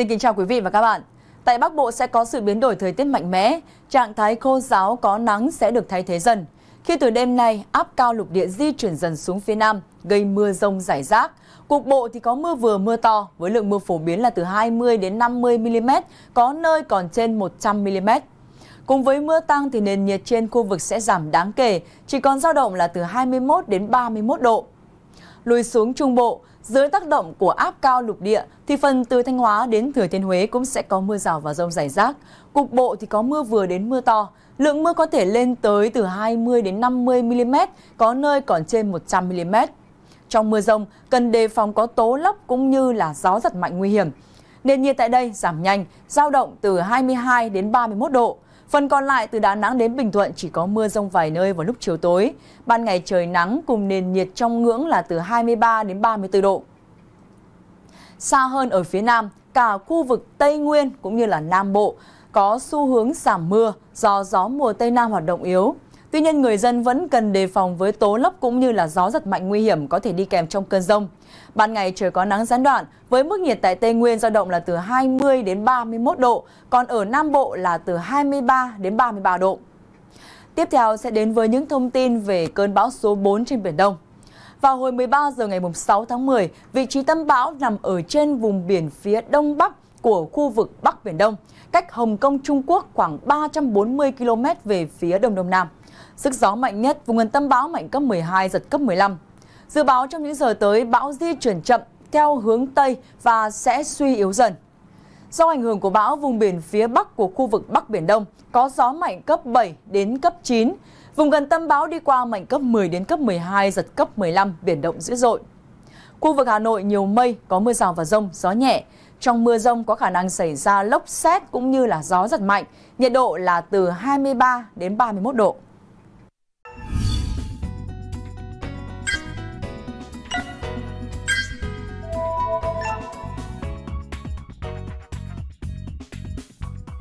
Xin kính chào quý vị và các bạn. Tại Bắc Bộ sẽ có sự biến đổi thời tiết mạnh mẽ, trạng thái khô giáo có nắng sẽ được thay thế dần. Khi từ đêm nay, áp cao lục địa di chuyển dần xuống phía Nam, gây mưa rông rải rác. Cục bộ thì có mưa vừa mưa to, với lượng mưa phổ biến là từ 20 đến 50 mm, có nơi còn trên 100 mm. Cùng với mưa tăng thì nền nhiệt trên khu vực sẽ giảm đáng kể, chỉ còn dao động là từ 21 đến 31 độ. Lùi xuống Trung Bộ, dưới tác động của áp cao lục địa thì phần từ Thanh Hóa đến Thừa Thiên Huế cũng sẽ có mưa rào và rông rải rác. Cục bộ thì có mưa vừa đến mưa to. Lượng mưa có thể lên tới từ 20 đến 50 mm, có nơi còn trên 100 mm. Trong mưa rông cần đề phòng có tố lốc cũng như là gió giật mạnh nguy hiểm. Nền nhiệt tại đây giảm nhanh, giao động từ 22 đến 31 độ. Phần còn lại từ Đà Nẵng đến Bình Thuận chỉ có mưa rông vài nơi vào lúc chiều tối. Ban ngày trời nắng cùng nền nhiệt trong ngưỡng là từ 23 đến 34 độ. Xa hơn ở phía Nam, cả khu vực Tây Nguyên cũng như là Nam Bộ có xu hướng giảm mưa do gió mùa Tây Nam hoạt động yếu. Tuy nhiên, người dân vẫn cần đề phòng với tố lốc cũng như là gió giật mạnh nguy hiểm có thể đi kèm trong cơn rông. Ban ngày trời có nắng gián đoạn, với mức nhiệt tại Tây Nguyên dao động là từ 20 đến 31 độ, còn ở Nam Bộ là từ 23 đến 33 độ. Tiếp theo sẽ đến với những thông tin về cơn bão số 4 trên Biển Đông. Vào hồi 13 giờ ngày 6 tháng 10, vị trí tâm bão nằm ở trên vùng biển phía đông bắc của khu vực Bắc Biển Đông, cách Hồng Kông Trung Quốc khoảng 340 km về phía đông đông nam. Sức gió mạnh nhất vùng gần tâm bão mạnh cấp 12, giật cấp 15. Dự báo trong những giờ tới, bão di chuyển chậm theo hướng Tây và sẽ suy yếu dần. Do ảnh hưởng của bão, vùng biển phía Bắc của khu vực Bắc Biển Đông có gió mạnh cấp 7 đến cấp 9. Vùng gần tâm bão đi qua mạnh cấp 10 đến cấp 12, giật cấp 15, biển động dữ dội. Khu vực Hà Nội nhiều mây, có mưa rào và rông, gió nhẹ. Trong mưa rông có khả năng xảy ra lốc xét cũng như là gió giật mạnh. Nhiệt độ là từ 23 đến 31 độ.